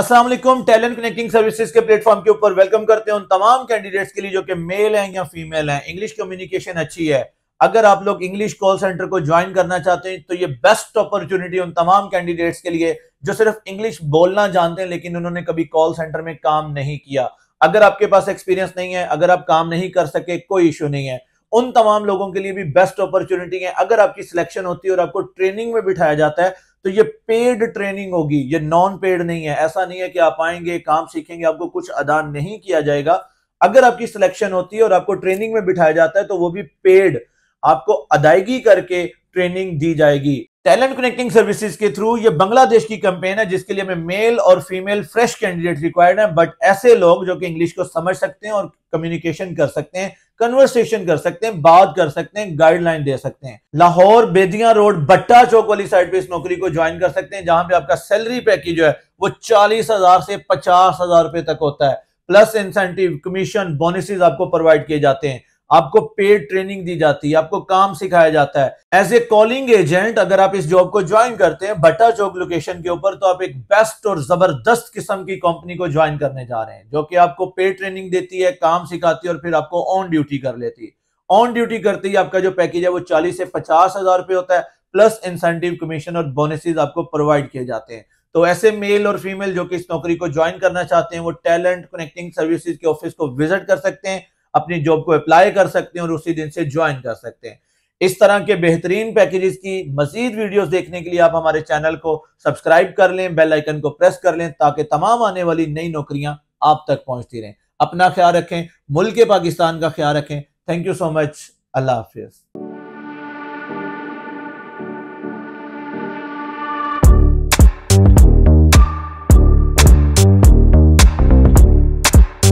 अस्सलाम वालेकुम talent connecting services के प्लेटफॉर्म के ऊपर वेलकम करते हैं उन तमाम कैंडिडेट्स के लिए जो कि मेल हैं या फीमेल हैं इंग्लिश कम्युनिकेशन अच्छी है अगर आप लोग इंग्लिश कॉल सेंटर को ज्वाइन करना चाहते हैं तो ये बेस्ट अपॉर्चुनिटी उन तमाम कैंडिडेट्स के लिए जो सिर्फ इंग्लिश बोलना जानते हैं लेकिन उन्होंने कभी कॉल सेंटर में काम नहीं किया अगर आपके पास एक्सपीरियंस नहीं है अगर आप काम नहीं कर सके कोई इशू नहीं है उन तमाम लोगों के लिए भी बेस्ट अपॉर्चुनिटी है अगर आपकी सिलेक्शन होती है और आपको ट्रेनिंग में बिठाया जाता है तो ये पेड ट्रेनिंग होगी ये नॉन पेड नहीं है ऐसा नहीं है कि आप आएंगे काम सीखेंगे आपको कुछ अदा नहीं किया जाएगा अगर आपकी सिलेक्शन होती है और आपको ट्रेनिंग में बिठाया जाता है तो वो भी पेड आपको अदायगी करके ट्रेनिंग दी जाएगी टैलेंट कनेक्टिंग सर्विसेज के थ्रू ये बांग्लादेश की कंपेन है जिसके लिए हमें मेल और फीमेल फ्रेश कैंडिडेट रिक्वायर्ड हैं बट ऐसे लोग जो कि इंग्लिश को समझ सकते हैं और कम्युनिकेशन कर सकते हैं कन्वर्सेशन कर सकते हैं बात कर सकते हैं गाइडलाइन दे सकते हैं लाहौर बेदिया रोड भट्टा चौक वाली साइड पे इस नौकरी को ज्वाइन कर सकते हैं जहां पे आपका सैलरी पैकेज है वो चालीस हजार से पचास हजार रुपए तक होता है प्लस इंसेंटिव कमीशन बोनिस आपको प्रोवाइड किए जाते हैं आपको पेड ट्रेनिंग दी जाती है आपको काम सिखाया जाता है एज ए कॉलिंग एजेंट अगर आप इस जॉब को ज्वाइन करते हैं भट्टा चौक लोकेशन के ऊपर तो आप एक बेस्ट और जबरदस्त किस्म की कंपनी को ज्वाइन करने जा रहे हैं जो कि आपको पेड ट्रेनिंग देती है काम सिखाती है और फिर आपको ऑन ड्यूटी कर लेती है ऑन ड्यूटी करते ही आपका जो पैकेज है वो चालीस से पचास हजार रुपये होता है प्लस इंसेंटिव कमीशन और बोनसेज आपको प्रोवाइड किए जाते हैं तो ऐसे मेल और फीमेल जो कि इस नौकरी को ज्वाइन करना चाहते हैं वो टैलेंट कनेक्टिंग सर्विसेज के ऑफिस को विजिट कर सकते हैं अपनी जॉब को अप्लाई कर सकते हैं और उसी दिन से ज्वाइन कर सकते हैं इस तरह के बेहतरीन पैकेजेस की मजीद वीडियोस देखने के लिए आप हमारे चैनल को सब्सक्राइब कर लें बेल आइकन को प्रेस कर लें ताकि तमाम आने वाली नई नौकरियां आप तक पहुंचती रहें अपना ख्याल रखें मुल्क पाकिस्तान का ख्याल रखें थैंक यू सो मच अल्लाह हाफिज़